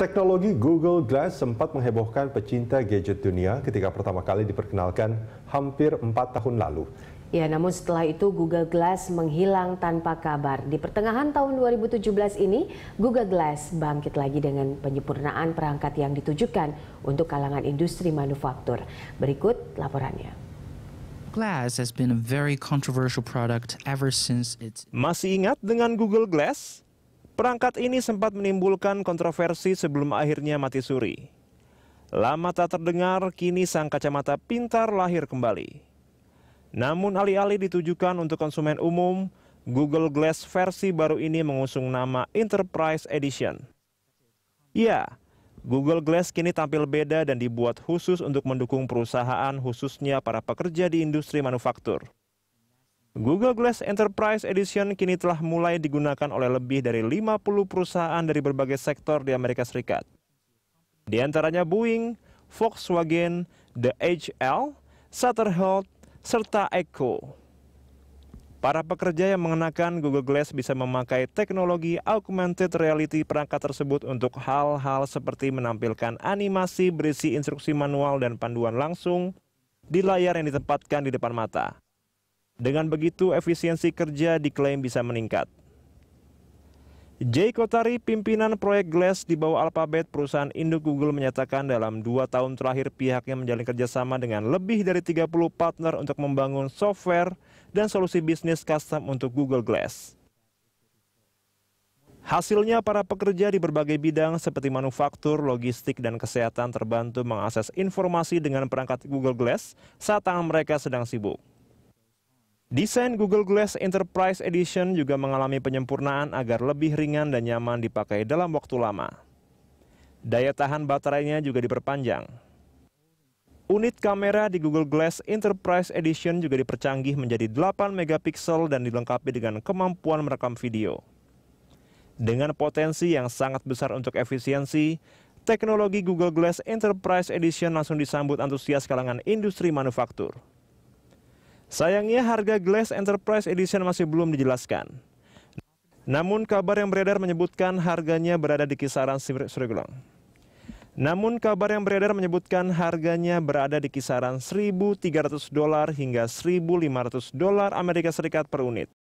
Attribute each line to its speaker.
Speaker 1: Teknologi Google Glass sempat menghebohkan pecinta gadget dunia ketika pertama kali diperkenalkan hampir 4 tahun lalu.
Speaker 2: Ya, namun setelah itu Google Glass menghilang tanpa kabar. Di pertengahan tahun 2017 ini, Google Glass bangkit lagi dengan penyempurnaan perangkat yang ditujukan untuk kalangan industri manufaktur. Berikut laporannya.
Speaker 1: Glass has been a very controversial product ever since its Masih ingat dengan Google Glass? Perangkat ini sempat menimbulkan kontroversi sebelum akhirnya mati suri. Lama tak terdengar, kini sang kacamata pintar lahir kembali. Namun alih-alih ditujukan untuk konsumen umum, Google Glass versi baru ini mengusung nama Enterprise Edition. Ya, Google Glass kini tampil beda dan dibuat khusus untuk mendukung perusahaan khususnya para pekerja di industri manufaktur. Google Glass Enterprise Edition kini telah mulai digunakan oleh lebih dari 50 perusahaan dari berbagai sektor di Amerika Serikat. Di antaranya Boeing, Volkswagen, The HL, Sutter Health, serta Echo. Para pekerja yang mengenakan Google Glass bisa memakai teknologi augmented reality perangkat tersebut untuk hal-hal seperti menampilkan animasi berisi instruksi manual dan panduan langsung di layar yang ditempatkan di depan mata. Dengan begitu, efisiensi kerja diklaim bisa meningkat. Jay Kotari, pimpinan proyek Glass di bawah Alphabet, perusahaan induk Google menyatakan dalam dua tahun terakhir pihaknya menjalin kerjasama dengan lebih dari 30 partner untuk membangun software dan solusi bisnis custom untuk Google Glass. Hasilnya, para pekerja di berbagai bidang seperti manufaktur, logistik, dan kesehatan terbantu mengakses informasi dengan perangkat Google Glass saat tangan mereka sedang sibuk. Desain Google Glass Enterprise Edition juga mengalami penyempurnaan agar lebih ringan dan nyaman dipakai dalam waktu lama. Daya tahan baterainya juga diperpanjang. Unit kamera di Google Glass Enterprise Edition juga dipercanggih menjadi 8 megapiksel dan dilengkapi dengan kemampuan merekam video. Dengan potensi yang sangat besar untuk efisiensi, teknologi Google Glass Enterprise Edition langsung disambut antusias kalangan industri manufaktur. Sayangnya harga Glass Enterprise Edition masih belum dijelaskan. Namun kabar yang beredar menyebutkan harganya berada di kisaran Gulang. Namun kabar yang beredar menyebutkan harganya berada di kisaran 1.300 dolar hingga 1.500 dolar Amerika Serikat per unit.